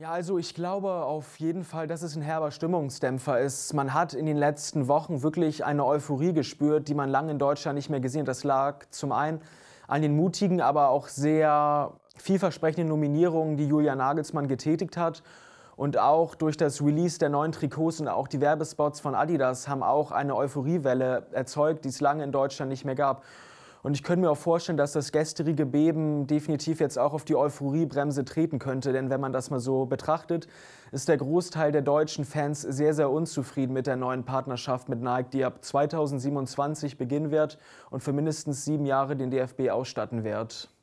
Ja, also ich glaube auf jeden Fall, dass es ein herber Stimmungsdämpfer ist. Man hat in den letzten Wochen wirklich eine Euphorie gespürt, die man lange in Deutschland nicht mehr gesehen hat. Das lag zum einen an den mutigen, aber auch sehr vielversprechenden Nominierungen, die Julia Nagelsmann getätigt hat. Und auch durch das Release der neuen Trikots und auch die Werbespots von Adidas haben auch eine Euphoriewelle erzeugt, die es lange in Deutschland nicht mehr gab. Und ich könnte mir auch vorstellen, dass das gestrige Beben definitiv jetzt auch auf die Euphoriebremse treten könnte. Denn wenn man das mal so betrachtet, ist der Großteil der deutschen Fans sehr, sehr unzufrieden mit der neuen Partnerschaft mit Nike, die ab 2027 beginnen wird und für mindestens sieben Jahre den DFB ausstatten wird.